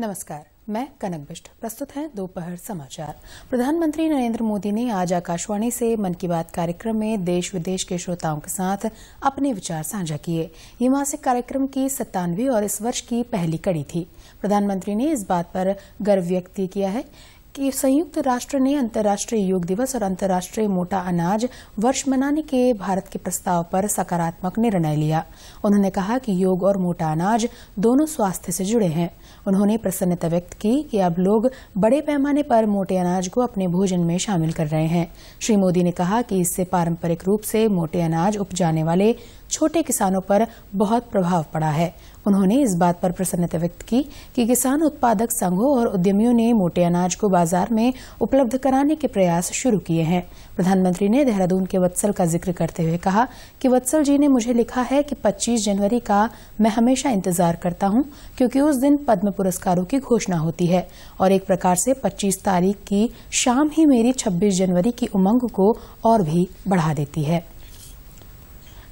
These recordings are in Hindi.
नमस्कार मैं कनक बिष्ट प्रस्तुत है दोपहर समाचार प्रधानमंत्री नरेंद्र मोदी ने आज आकाशवाणी से मन की बात कार्यक्रम में देश विदेश के श्रोताओं के साथ अपने विचार साझा किए ये मासिक कार्यक्रम की सत्तानवे और इस वर्ष की पहली कड़ी थी प्रधानमंत्री ने इस बात पर गर्व व्यक्त किया है कि संयुक्त राष्ट्र ने अंतर्राष्ट्रीय योग दिवस और अंतर्राष्ट्रीय मोटा अनाज वर्ष मनाने के भारत के प्रस्ताव पर सकारात्मक निर्णय लिया उन्होंने कहा कि योग और मोटा अनाज दोनों स्वास्थ्य से जुड़े हैं उन्होंने प्रसन्नता व्यक्त की कि अब लोग बड़े पैमाने पर मोटे अनाज को अपने भोजन में शामिल कर रहे हैं श्री मोदी ने कहा कि इससे पारंपरिक रूप से मोटे अनाज उपजाने वाले छोटे किसानों पर बहुत प्रभाव पड़ा है उन्होंने इस बात पर प्रसन्नता व्यक्त की कि किसान उत्पादक संघों और उद्यमियों ने मोटे अनाज को बाजार में उपलब्ध कराने के प्रयास शुरू किए हैं प्रधानमंत्री ने देहरादून के वत्सल का जिक्र करते हुए कहा कि वत्सल जी ने मुझे लिखा है कि 25 जनवरी का मैं हमेशा इंतजार करता हूं क्योंकि उस दिन पद्म पुरस्कारों की घोषणा होती है और एक प्रकार से 25 तारीख की शाम ही मेरी 26 जनवरी की उमंग को और भी बढ़ा देती है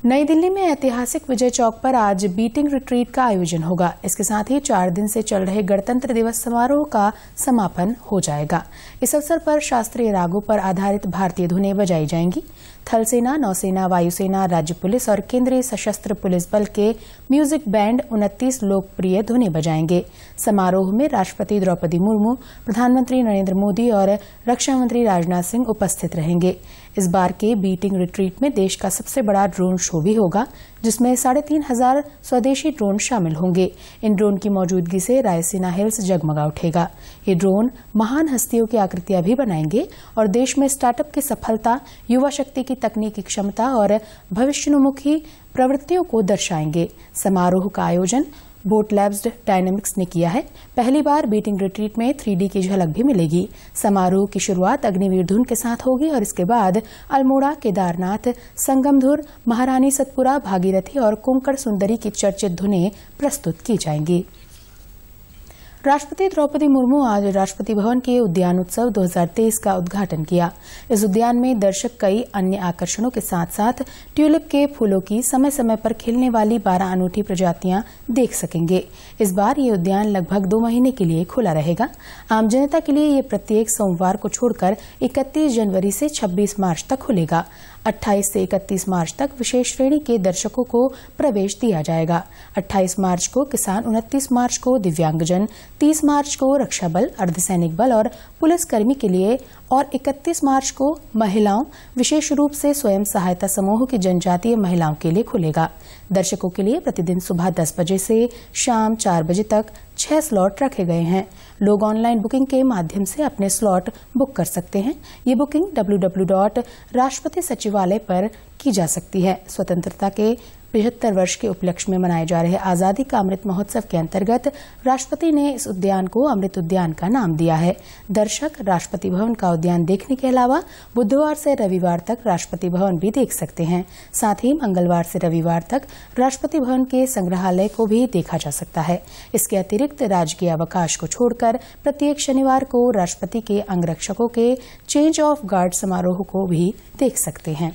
नई दिल्ली में ऐतिहासिक विजय चौक पर आज बीटिंग रिट्रीट का आयोजन होगा इसके साथ ही चार दिन से चल रहे गणतंत्र दिवस समारोह का समापन हो जाएगा इस अवसर पर शास्त्रीय रागों पर आधारित भारतीय धुनें बजाई जाएंगी थल सेना नौसेना वायुसेना राज्य पुलिस और केंद्रीय सशस्त्र पुलिस बल के म्यूजिक बैंड उनतीस लोकप्रिय धुने बजाएंगे समारोह में राष्ट्रपति द्रौपदी मुर्मू प्रधानमंत्री नरेंद्र मोदी और रक्षा मंत्री राजनाथ सिंह उपस्थित रहेंगे इस बार के बीटिंग रिट्रीट में देश का सबसे बड़ा ड्रोन शो भी होगा जिसमें साढ़े तीन हजार स्वदेशी ड्रोन शामिल होंगे इन ड्रोन की मौजूदगी से रायसेना हिल्स जगमगा उठेगा ये ड्रोन महान हस्तियों की आकृतियां भी बनाएंगे और देश में स्टार्टअप की सफलता युवा शक्ति की तकनीकी क्षमता और भविष्यनुमुखी प्रवृत्तियों को दर्शाएंगे समारोह का आयोजन बोट लैब्स डायनेमिक्स ने किया है पहली बार बीटिंग रिट्रीट में थ्री की झलक भी मिलेगी समारोह की शुरुआत अग्निवीर धुन के साथ होगी और इसके बाद अल्मोड़ा केदारनाथ संगमधुर महारानी सतपुरा भागीरथी और कुंकड़ सुंदरी की चर्चित धुनें प्रस्तुत की जाएंगी राष्ट्रपति द्रौपदी मुर्मू आज राष्ट्रपति भवन के उद्यान उत्सव 2023 का उद्घाटन किया इस उद्यान में दर्शक कई अन्य आकर्षणों के साथ साथ ट्यूलिप के फूलों की समय समय पर खिलने वाली बारह अनूठी प्रजातियां देख सकेंगे इस बार ये उद्यान लगभग दो महीने के लिए खुला रहेगा आम जनता के लिए ये प्रत्येक सोमवार को छोड़कर इकतीस जनवरी से छब्बीस मार्च तक खुलेगा 28 से 31 मार्च तक विशेष श्रेणी के दर्शकों को प्रवेश दिया जाएगा 28 मार्च को किसान 29 मार्च को दिव्यांगजन 30 मार्च को रक्षा बल अर्धसैनिक बल और पुलिसकर्मी के लिए और 31 मार्च को महिलाओं विशेष रूप से स्वयं सहायता समूह की जनजातीय महिलाओं के लिए खुलेगा दर्शकों के लिए प्रतिदिन सुबह 10 बजे से शाम 4 बजे तक छह स्लॉट रखे गए हैं लोग ऑनलाइन बुकिंग के माध्यम से अपने स्लॉट बुक कर सकते हैं ये बुकिंग डब्ल्यू राष्ट्रपति सचिवालय पर की जा सकती है स्वतंत्रता के पिछहत्तर वर्ष के उपलक्ष्य में मनाए जा रहे आजादी का अमृत महोत्सव के अंतर्गत राष्ट्रपति ने इस उद्यान को अमृत उद्यान का नाम दिया है दर्शक राष्ट्रपति भवन का उद्यान देखने के अलावा बुधवार से रविवार तक राष्ट्रपति भवन भी देख सकते हैं साथ ही मंगलवार से रविवार तक राष्ट्रपति भवन के संग्रहालय को भी देखा जा सकता है इसके अतिरिक्त राजकीय अवकाश को छोड़कर प्रत्येक शनिवार को राष्ट्रपति के अंगरक्षकों के चेंज ऑफ गार्ड समारोह को भी देख सकते हैं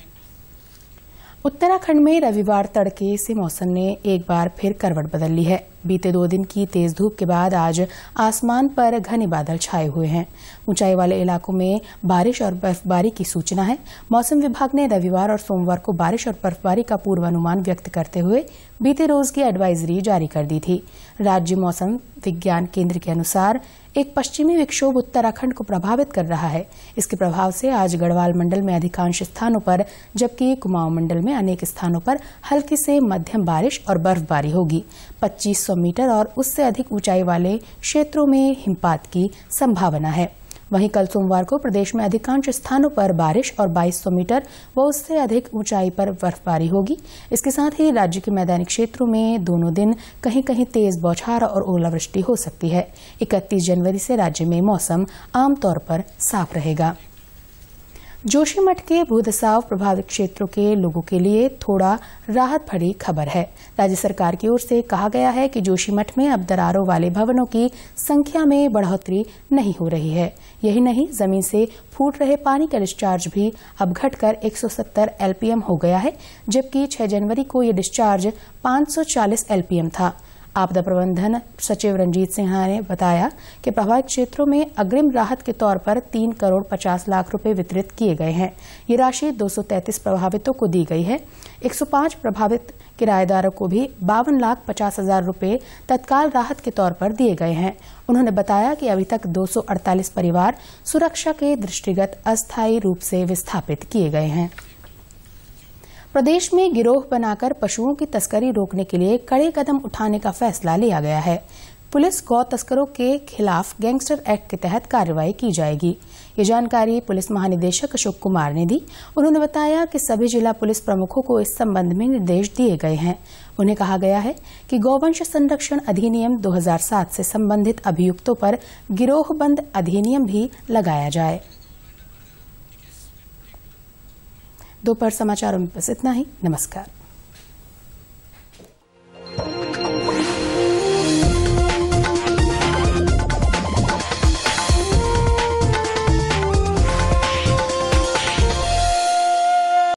उत्तराखंड में रविवार तड़के से मौसम ने एक बार फिर करवट बदल ली है बीते दो दिन की तेज धूप के बाद आज आसमान पर घने बादल छाए हुए हैं ऊंचाई वाले इलाकों में बारिश और बर्फबारी की सूचना है मौसम विभाग ने रविवार और सोमवार को बारिश और बर्फबारी का पूर्वानुमान व्यक्त करते हुए बीते रोज की एडवाइजरी जारी कर दी थी राज्य मौसम विज्ञान केंद्र के अनुसार एक पश्चिमी विक्षोभ उत्तराखंड को प्रभावित कर रहा है इसके प्रभाव से आज गढ़वाल मंडल में अधिकांश स्थानों पर जबकि कुमाऊं मंडल में अनेक स्थानों पर हल्की से मध्यम बारिश और बर्फबारी होगी पच्चीस सौ मीटर और उससे अधिक ऊंचाई वाले क्षेत्रों में हिमपात की संभावना है वहीं कल सोमवार को प्रदेश में अधिकांश स्थानों पर बारिश और 2200 मीटर व उससे अधिक ऊंचाई पर बर्फबारी होगी इसके साथ ही राज्य के मैदानी क्षेत्रों में दोनों दिन कहीं कहीं तेज बौछार और ओलावृष्टि हो सकती है इकतीस जनवरी से राज्य में मौसम आमतौर पर साफ रहेगा जोशीमठ के भूदसाव प्रभावित क्षेत्रों के लोगों के लिए थोड़ा राहत भरी खबर है राज्य सरकार की ओर से कहा गया है कि जोशीमठ में अब दरारों वाले भवनों की संख्या में बढ़ोतरी नहीं हो रही है यही नहीं जमीन से फूट रहे पानी का डिस्चार्ज भी अब घटकर 170 एलपीएम हो गया है जबकि 6 जनवरी को यह डिस्चार्ज 540 एलपीएम था आपदा प्रबंधन सचिव रंजीत सिन्हा ने बताया कि प्रभावित क्षेत्रों में अग्रिम राहत के तौर पर तीन करोड़ पचास लाख रुपए वितरित किए गए हैं ये राशि 233 प्रभावितों को दी गई है 105 प्रभावित किराएदारों को भी बावन लाख पचास हजार रूपये तत्काल राहत के तौर पर दिए गए हैं उन्होंने बताया कि अभी तक 248 परिवार सुरक्षा के दृष्टिगत अस्थायी रूप से विस्थापित किए गए हैं प्रदेश में गिरोह बनाकर पशुओं की तस्करी रोकने के लिए कड़े कदम उठाने का फैसला लिया गया है पुलिस गौ तस्करों के खिलाफ गैंगस्टर एक्ट के तहत कार्रवाई की जाएगी ये जानकारी पुलिस महानिदेशक अशोक कुमार ने दी उन्होंने बताया कि सभी जिला पुलिस प्रमुखों को इस संबंध में निर्देश दिए गए हैं उन्हें कहा गया है कि गौवंश संरक्षण अधिनियम 2007 से संबंधित अभियुक्तों पर गिरोहबंद अधिनियम भी लगाया जाए दोपहर समाचारों में बस इतना ही नमस्कार